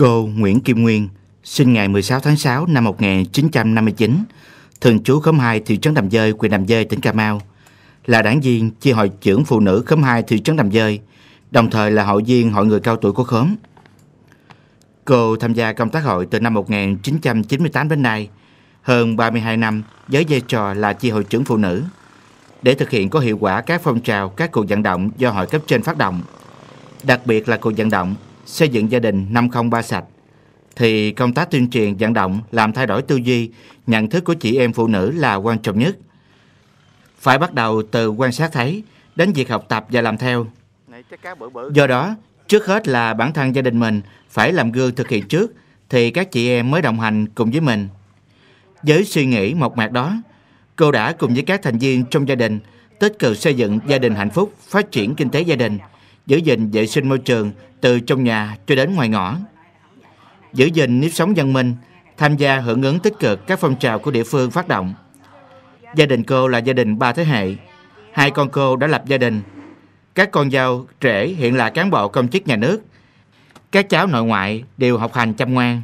Cô Nguyễn Kim Nguyên, sinh ngày 16 tháng 6 năm 1959, thường trú khóm 2 thị trấn Đầm Dơi, huyện Đầm Dơi, tỉnh Cà Mau, là đảng viên chi hội trưởng phụ nữ khóm 2 thị trấn Đầm Dơi, đồng thời là hội viên hội người cao tuổi của khóm. Cô tham gia công tác hội từ năm 1998 đến nay, hơn 32 năm với vai trò là chi hội trưởng phụ nữ để thực hiện có hiệu quả các phong trào, các cuộc vận động do hội cấp trên phát động. Đặc biệt là cuộc vận động xây dựng gia đình 503 sạch thì công tác tuyên truyền vận động làm thay đổi tư duy, nhận thức của chị em phụ nữ là quan trọng nhất. Phải bắt đầu từ quan sát thấy đến việc học tập và làm theo. Do đó, trước hết là bản thân gia đình mình phải làm gương thực hiện trước thì các chị em mới đồng hành cùng với mình. Với suy nghĩ mộc mạc đó, cô đã cùng với các thành viên trong gia đình tích cực xây dựng gia đình hạnh phúc, phát triển kinh tế gia đình – giữ gìn vệ sinh môi trường từ trong nhà cho đến ngoài ngõ. Giữ gìn nếp sống văn minh, tham gia hưởng ứng tích cực các phong trào của địa phương phát động. Gia đình cô là gia đình ba thế hệ, hai con cô đã lập gia đình. Các con dâu trẻ hiện là cán bộ công chức nhà nước. Các cháu nội ngoại đều học hành chăm ngoan.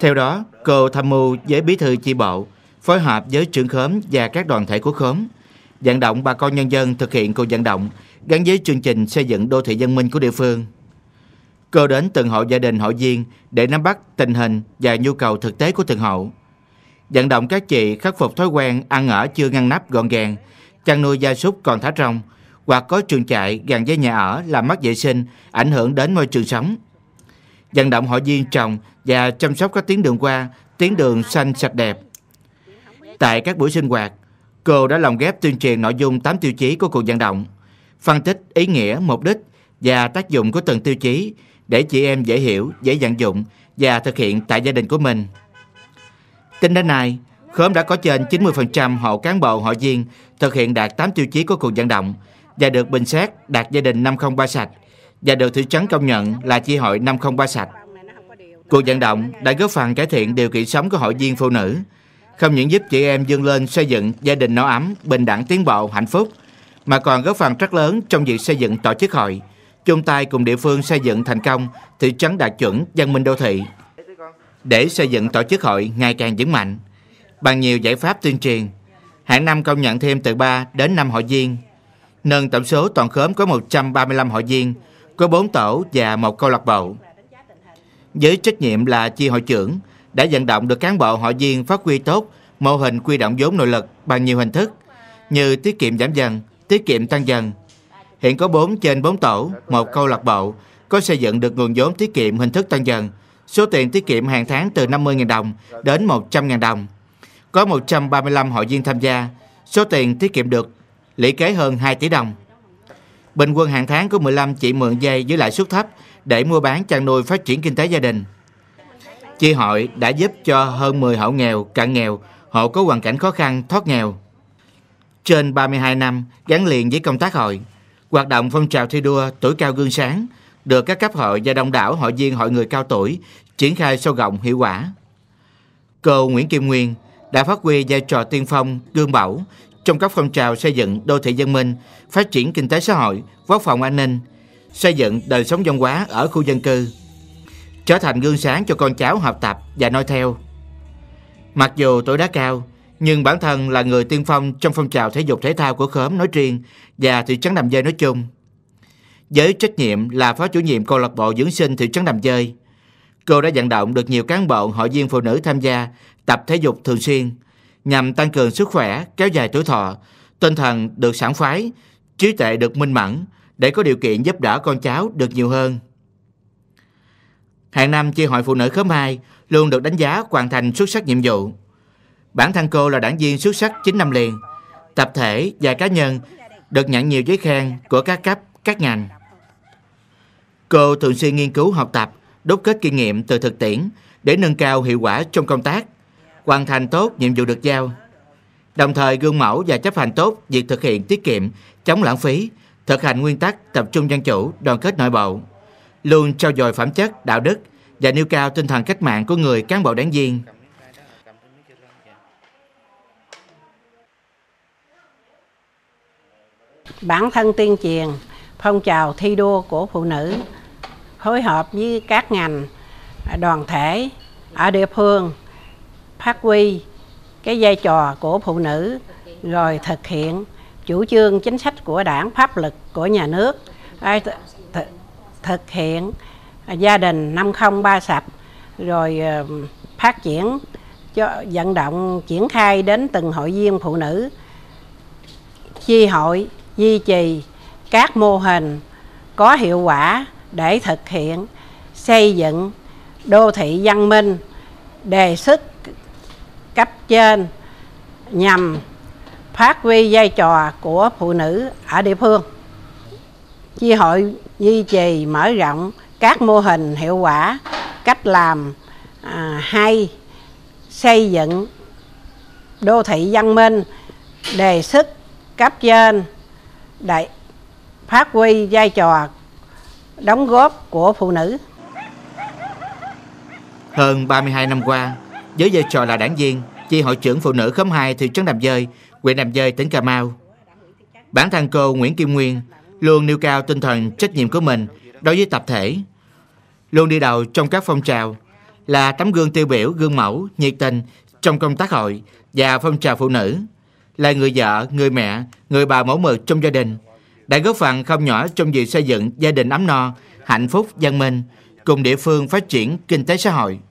Theo đó, cô tham mưu với bí thư chi bộ, phối hợp với trưởng khóm và các đoàn thể của khóm vận động bà con nhân dân thực hiện cuộc vận động gắn với chương trình xây dựng đô thị văn minh của địa phương. Cô đến từng hộ gia đình hội viên để nắm bắt tình hình và nhu cầu thực tế của từng hộ. Vận động các chị khắc phục thói quen ăn ở chưa ngăn nắp gọn gàng, chăn nuôi gia súc còn thả rong hoặc có trường trại gần với nhà ở làm mất vệ sinh, ảnh hưởng đến môi trường sống. Vận động hội viên trồng và chăm sóc các tuyến đường qua, tuyến đường xanh sạch đẹp. Tại các buổi sinh hoạt, Cô đã lồng ghép tuyên truyền nội dung 8 tiêu chí của cuộc vận động, phân tích ý nghĩa, mục đích và tác dụng của từng tiêu chí để chị em dễ hiểu, dễ vận dụng và thực hiện tại gia đình của mình. Tính đến nay, khóm đã có trên 90% hộ cán bộ hội viên thực hiện đạt 8 tiêu chí của cuộc vận động và được bình xét đạt gia đình 503 sạch và được thị trấn công nhận là chi hội 503 sạch. Cuộc vận động đã góp phần cải thiện điều kiện sống của hội viên phụ nữ, không những giúp chị em vươn lên xây dựng gia đình no ấm, bình đẳng tiến bộ, hạnh phúc, mà còn góp phần rất lớn trong việc xây dựng tổ chức hội, chung tay cùng địa phương xây dựng thành công thị trấn đạt chuẩn dân minh đô thị để xây dựng tổ chức hội ngày càng vững mạnh bằng nhiều giải pháp tuyên truyền. Hàng năm công nhận thêm từ 3 đến 5 hội viên, nâng tổng số toàn khóm có 135 hội viên, có 4 tổ và một câu lạc bộ. Với trách nhiệm là chi hội trưởng, đã vận động được cán bộ hội viên phát huy tốt mô hình quy động vốn nội lực bằng nhiều hình thức như tiết kiệm giảm dần, tiết kiệm tăng dần. Hiện có 4 trên 4 tổ, một câu lạc bộ có xây dựng được nguồn vốn tiết kiệm hình thức tăng dần, số tiền tiết kiệm hàng tháng từ 50.000 đồng đến 100.000 đồng. Có 135 hội viên tham gia, số tiền tiết kiệm được lũy kế hơn 2 tỷ đồng. Bình quân hàng tháng có 15 chị mượn dây với lãi suất thấp để mua bán chăn nuôi phát triển kinh tế gia đình. Chi hội đã giúp cho hơn 10 hộ nghèo, cận nghèo, hộ có hoàn cảnh khó khăn, thoát nghèo. Trên 32 năm gắn liền với công tác hội, hoạt động phong trào thi đua tuổi cao gương sáng được các cấp hội và đông đảo hội viên hội người cao tuổi triển khai sâu rộng hiệu quả. Cô Nguyễn Kim Nguyên đã phát huy vai trò tiên phong, gương mẫu trong các phong trào xây dựng đô thị dân minh, phát triển kinh tế xã hội, quốc phòng an ninh, xây dựng đời sống văn hóa ở khu dân cư trở thành gương sáng cho con cháu học tập và noi theo. Mặc dù tuổi đã cao, nhưng bản thân là người tiên phong trong phong trào thể dục thể thao của khóm nói riêng và thị trấn Đầm Dơi nói chung. Với trách nhiệm là phó chủ nhiệm câu lạc bộ dưỡng sinh thị trấn Đầm Dơi, cô đã vận động được nhiều cán bộ hội viên phụ nữ tham gia tập thể dục thường xuyên nhằm tăng cường sức khỏe, kéo dài tuổi thọ, tinh thần được sản phái trí tuệ được minh mẫn để có điều kiện giúp đỡ con cháu được nhiều hơn. Hàng năm chi hội phụ nữ khóm 2 luôn được đánh giá hoàn thành xuất sắc nhiệm vụ. Bản thân cô là đảng viên xuất sắc 9 năm liền. Tập thể và cá nhân được nhận nhiều giấy khen của các cấp, các ngành. Cô thường xuyên nghiên cứu học tập, đúc kết kinh nghiệm từ thực tiễn để nâng cao hiệu quả trong công tác, hoàn thành tốt nhiệm vụ được giao. Đồng thời gương mẫu và chấp hành tốt việc thực hiện tiết kiệm, chống lãng phí, thực hành nguyên tắc tập trung dân chủ, đoàn kết nội bộ luôn trao dồi phẩm chất, đạo đức và nêu cao tinh thần cách mạng của người cán bộ đảng viên. Bản thân tuyên truyền phong trào thi đua của phụ nữ phối hợp với các ngành à, đoàn thể ở địa phương phát huy cái vai trò của phụ nữ rồi thực hiện chủ trương chính sách của đảng pháp lực của nhà nước thực hiện à, gia đình 503 sạch rồi ờ, phát triển cho vận động triển khai đến từng hội viên phụ nữ chi hội duy trì các mô hình có hiệu quả để thực hiện xây dựng đô thị văn minh đề xuất cấp trên nhằm phát huy vai trò của phụ nữ ở địa phương chi hội duy trì mở rộng các mô hình hiệu quả cách làm à, hay xây dựng đô thị văn minh đề xuất cấp trên đại phát huy vai trò đóng góp của phụ nữ. Hơn 32 năm qua, với vai trò là đảng viên, chi hội trưởng phụ nữ khóm 2 thị trấn đầm Dơi, huyện đầm Dơi, tỉnh Cà Mau. Bản thân cô Nguyễn Kim Nguyên luôn nêu cao tinh thần trách nhiệm của mình đối với tập thể, luôn đi đầu trong các phong trào, là tấm gương tiêu biểu, gương mẫu, nhiệt tình trong công tác hội và phong trào phụ nữ, là người vợ, người mẹ, người bà mẫu mực trong gia đình, đã góp phần không nhỏ trong việc xây dựng gia đình ấm no, hạnh phúc, dân minh, cùng địa phương phát triển kinh tế xã hội.